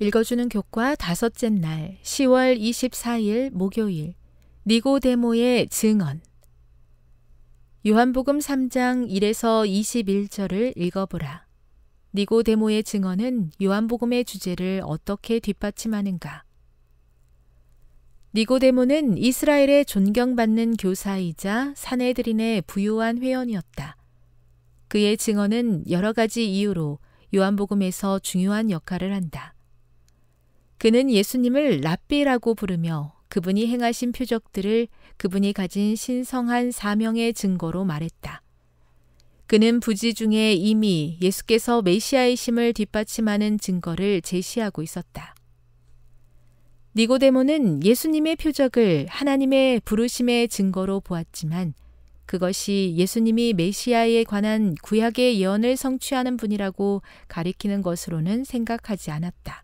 읽어주는 교과 다섯째 날 10월 24일 목요일 니고데모의 증언 요한복음 3장 1에서 21절을 읽어보라. 니고데모의 증언은 요한복음의 주제를 어떻게 뒷받침하는가? 니고데모는 이스라엘의 존경받는 교사이자 사내들인의 부유한 회원이었다. 그의 증언은 여러 가지 이유로 요한복음에서 중요한 역할을 한다. 그는 예수님을 랍비라고 부르며 그분이 행하신 표적들을 그분이 가진 신성한 사명의 증거로 말했다. 그는 부지 중에 이미 예수께서 메시아의심을 뒷받침하는 증거를 제시하고 있었다. 니고데모는 예수님의 표적을 하나님의 부르심의 증거로 보았지만 그것이 예수님이 메시아에 관한 구약의 예언을 성취하는 분이라고 가리키는 것으로는 생각하지 않았다.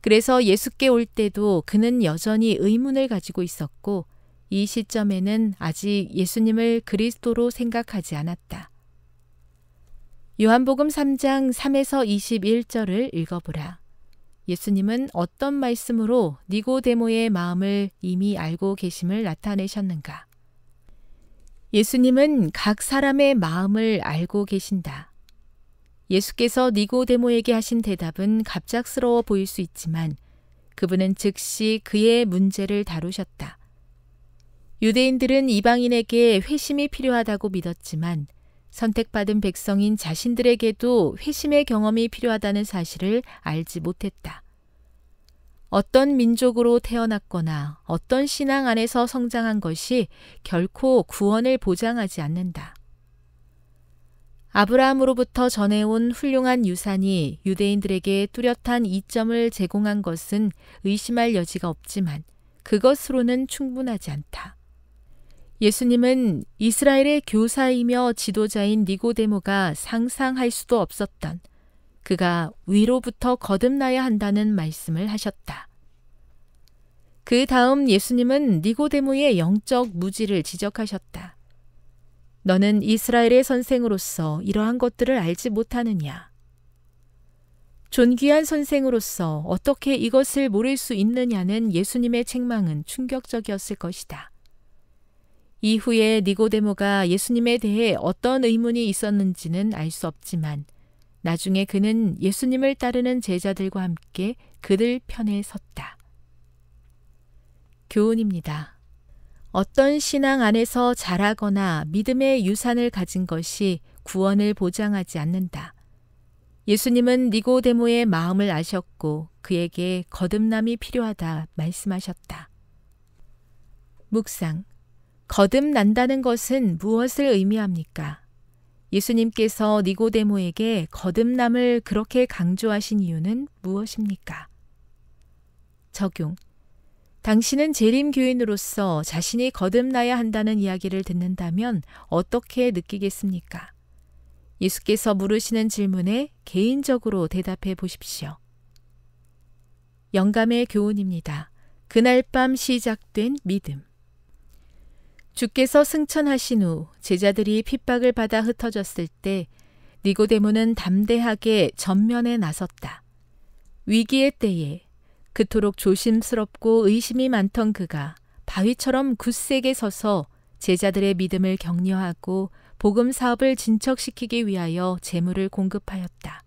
그래서 예수께 올 때도 그는 여전히 의문을 가지고 있었고 이 시점에는 아직 예수님을 그리스도로 생각하지 않았다. 요한복음 3장 3에서 21절을 읽어보라. 예수님은 어떤 말씀으로 니고데모의 마음을 이미 알고 계심을 나타내셨는가? 예수님은 각 사람의 마음을 알고 계신다. 예수께서 니고데모에게 하신 대답은 갑작스러워 보일 수 있지만 그분은 즉시 그의 문제를 다루셨다. 유대인들은 이방인에게 회심이 필요하다고 믿었지만 선택받은 백성인 자신들에게도 회심의 경험이 필요하다는 사실을 알지 못했다. 어떤 민족으로 태어났거나 어떤 신앙 안에서 성장한 것이 결코 구원을 보장하지 않는다. 아브라함으로부터 전해온 훌륭한 유산이 유대인들에게 뚜렷한 이점을 제공한 것은 의심할 여지가 없지만 그것으로는 충분하지 않다. 예수님은 이스라엘의 교사이며 지도자인 니고데모가 상상할 수도 없었던 그가 위로부터 거듭나야 한다는 말씀을 하셨다. 그 다음 예수님은 니고데모의 영적 무지를 지적하셨다. 너는 이스라엘의 선생으로서 이러한 것들을 알지 못하느냐? 존귀한 선생으로서 어떻게 이것을 모를 수 있느냐는 예수님의 책망은 충격적이었을 것이다. 이후에 니고데모가 예수님에 대해 어떤 의문이 있었는지는 알 수 없지만 나중에 그는 예수님을 따르는 제자들과 함께 그들 편에 섰다. 교훈입니다. 어떤 신앙 안에서 자라거나 믿음의 유산을 가진 것이 구원을 보장하지 않는다. 예수님은 니고데모의 마음을 아셨고 그에게 거듭남이 필요하다 말씀하셨다. 묵상. 거듭난다는 것은 무엇을 의미합니까? 예수님께서 니고데모에게 거듭남을 그렇게 강조하신 이유는 무엇입니까? 적용. 당신은 재림 교인으로서 자신이 거듭나야 한다는 이야기를 듣는다면 어떻게 느끼겠습니까? 예수께서 물으시는 질문에 개인적으로 대답해 보십시오. 영감의 교훈입니다. 그날 밤 시작된 믿음. 주께서 승천하신 후 제자들이 핍박을 받아 흩어졌을 때 니고데모는 담대하게 전면에 나섰다. 위기의 때에 그토록 조심스럽고 의심이 많던 그가 바위처럼 굳세게 서서 제자들의 믿음을 격려하고 복음 사업을 진척시키기 위하여 재물을 공급하였다.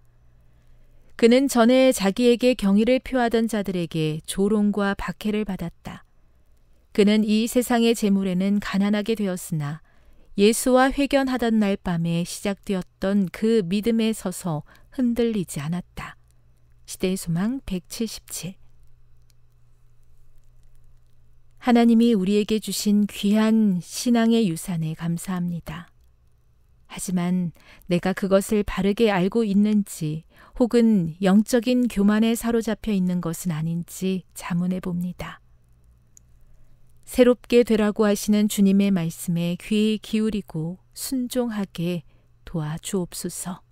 그는 전에 자기에게 경의를 표하던 자들에게 조롱과 박해를 받았다. 그는 이 세상의 재물에는 가난하게 되었으나 예수와 회견하던 날 밤에 시작되었던 그 믿음에 서서 흔들리지 않았다. 시대의 소망 177 하나님이 우리에게 주신 귀한 신앙의 유산에 감사합니다. 하지만 내가 그것을 바르게 알고 있는지 혹은 영적인 교만에 사로잡혀 있는 것은 아닌지 자문해 봅니다. 새롭게 되라고 하시는 주님의 말씀에 귀 기울이고 순종하게 도와주옵소서.